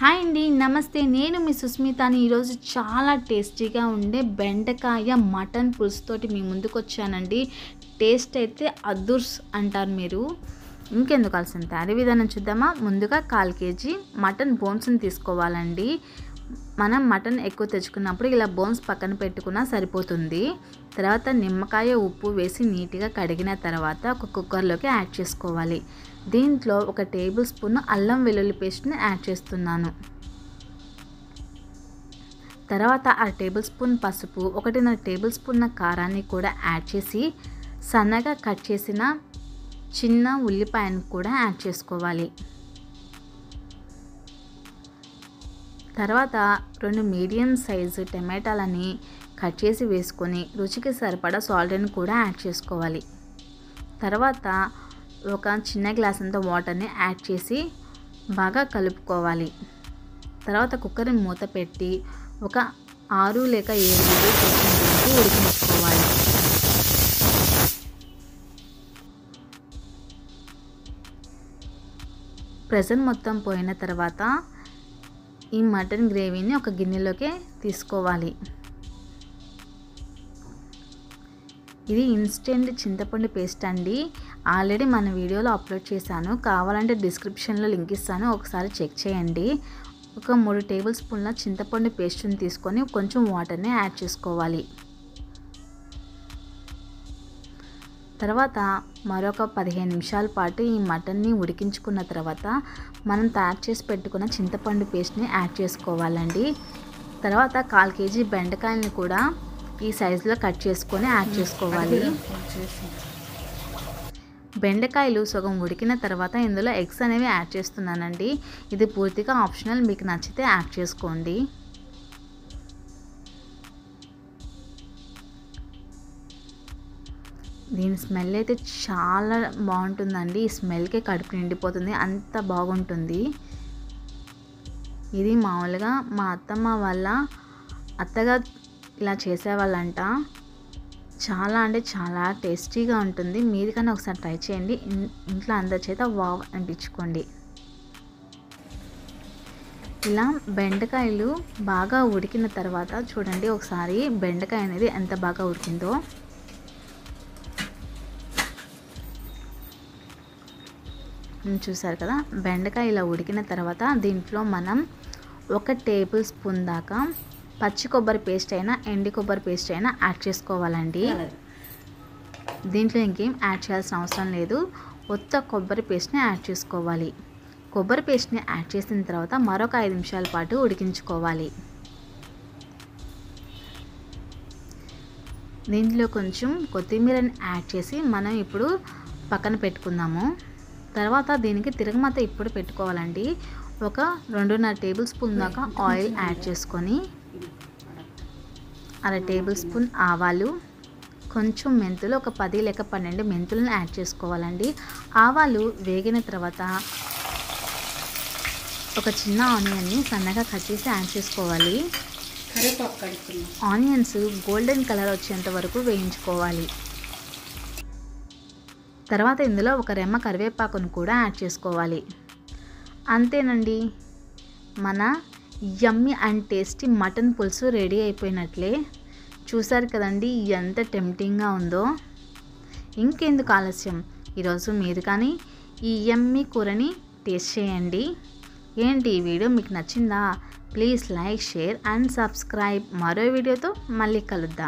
hi అండి నమస్తే నేను మీ సుస్మితని ఈరోజు చాలా టేస్టీగా ఉండే బెండకాయ మటన్ పులుసుతోటి మీ ముందుకు వచ్చానండి టేస్ట్ అయితే అదుర్స్ అంటారు మీరు ఇంకెందుకు అలసిన తయారీ విధానం చూద్దామా ముందుగా కాల్ కేజీ మటన్ బోన్స్ని తీసుకోవాలండి మనం మటన్ ఎక్కువ తెచ్చుకున్నప్పుడు ఇలా బోన్స్ పక్కన పెట్టుకున్నా సరిపోతుంది తర్వాత నిమ్మకాయ ఉప్పు వేసి నీట్గా కడిగిన తర్వాత ఒక కుక్కర్లోకి యాడ్ చేసుకోవాలి దీంట్లో ఒక టేబుల్ స్పూన్ అల్లం వెల్లుల్లి పేస్ట్ని యాడ్ చేస్తున్నాను తర్వాత ఆ టేబుల్ స్పూన్ పసుపు ఒకటిన్నర టేబుల్ స్పూన్న కారాన్ని కూడా యాడ్ చేసి సన్నగా కట్ చేసిన చిన్న ఉల్లిపాయను కూడా యాడ్ చేసుకోవాలి తర్వాత రెండు మీడియం సైజు టమాటాలని కట్ చేసి వేసుకొని రుచికి సరిపడా సాల్ట్ని కూడా యాడ్ చేసుకోవాలి తర్వాత ఒక చిన్న గ్లాస్ అంత వాటర్ని యాడ్ చేసి బాగా కలుపుకోవాలి తర్వాత కుక్కర్ని మూత పెట్టి ఒక ఆరు లేక ఏడు వరకు ఉడికించుకోవాలి ప్రెజర్ మొత్తం పోయిన తర్వాత ఈ మటన్ గ్రేవీని ఒక గిన్నెలోకి తీసుకోవాలి ఇది ఇన్స్టెంట్ చింతపండు పేస్ట్ అండి ఆల్రెడీ మన వీడియోలో అప్లోడ్ చేశాను కావాలంటే డిస్క్రిప్షన్లో లింక్ ఇస్తాను ఒకసారి చెక్ చేయండి ఒక మూడు టేబుల్ స్పూన్ల చింతపండు పేస్ట్ని తీసుకొని కొంచెం వాటర్ని యాడ్ చేసుకోవాలి తర్వాత మరొక పదిహేను నిమిషాల పాటు ఈ మటన్ని ఉడికించుకున్న తర్వాత మనం తయారు చేసి పెట్టుకున్న చింతపండు పేస్ట్ని యాడ్ చేసుకోవాలండి తర్వాత కాల్ కేజీ బెండకాయలను కూడా ఈ సైజులో కట్ చేసుకొని యాడ్ చేసుకోవాలి బెండకాయలు సగం ఉడికిన తర్వాత ఇందులో ఎగ్స్ అనేవి యాడ్ చేస్తున్నానండి ఇది పూర్తిగా ఆప్షనల్ మీకు నచ్చితే యాడ్ చేసుకోండి దీని స్మెల్ అయితే చాలా బాగుంటుందండి ఈ స్మెల్కే కడుపు నిండిపోతుంది అంత బాగుంటుంది ఇది మామూలుగా మా అత్తమ్మ వాళ్ళ అత్తగా ఇలా చేసేవాళ్ళంట చాలా అంటే చాలా టేస్టీగా ఉంటుంది మీది కానీ ఒకసారి ట్రై చేయండి ఇంట్లో అందరి చేత వావ్ అనిపించుకోండి ఇలా బెండకాయలు బాగా ఉడికిన తర్వాత చూడండి ఒకసారి బెండకాయ అనేది ఎంత బాగా ఉడికిందో చూసారు కదా బెండకాయ ఇలా ఉడికిన తర్వాత దీంట్లో మనం ఒక టేబుల్ స్పూన్ దాకా పచ్చి కొబ్బరి పేస్ట్ అయినా ఎండి కొబ్బరి పేస్ట్ అయినా యాడ్ చేసుకోవాలండి దీంట్లో ఇంకేం యాడ్ చేయాల్సిన అవసరం లేదు కొత్త కొబ్బరి పేస్ట్ని యాడ్ చేసుకోవాలి కొబ్బరి పేస్ట్ని యాడ్ చేసిన తర్వాత మరొక ఐదు నిమిషాల పాటు ఉడికించుకోవాలి దీంట్లో కొంచెం కొత్తిమీరని యాడ్ చేసి మనం ఇప్పుడు పక్కన పెట్టుకుందాము తర్వాత దీనికి తిరగమాత ఇప్పుడు పెట్టుకోవాలండి ఒక రెండున్నర టేబుల్ స్పూన్ దాకా ఆయిల్ యాడ్ చేసుకొని అర టేబుల్ స్పూన్ ఆవాలు కొంచెం మెంతులు ఒక పది లేక పన్నెండు మెంతులను యాడ్ చేసుకోవాలండి ఆవాలు వేగిన తర్వాత ఒక చిన్న ఆనియన్ని సన్నగా కట్ చేసి యాడ్ చేసుకోవాలి ఆనియన్స్ గోల్డెన్ కలర్ వచ్చేంత వరకు వేయించుకోవాలి తర్వాత ఇందులో ఒక రెమ్మ కరివేపాకును కూడా యాడ్ చేసుకోవాలి అంతేనండి మన యమ్మి అండ్ టేస్టీ మటన్ పులుసు రెడీ అయిపోయినట్లే చూసారు కదండి ఎంత టెంప్టింగ్గా ఉందో ఇంకెందుకు ఆలస్యం ఈరోజు మీరు కానీ ఈ యమ్మి కూరని టేస్ట్ చేయండి ఏంటి ఈ వీడియో మీకు నచ్చిందా please like share and subscribe మరో వీడియోతో మళ్ళీ కలుద్దాం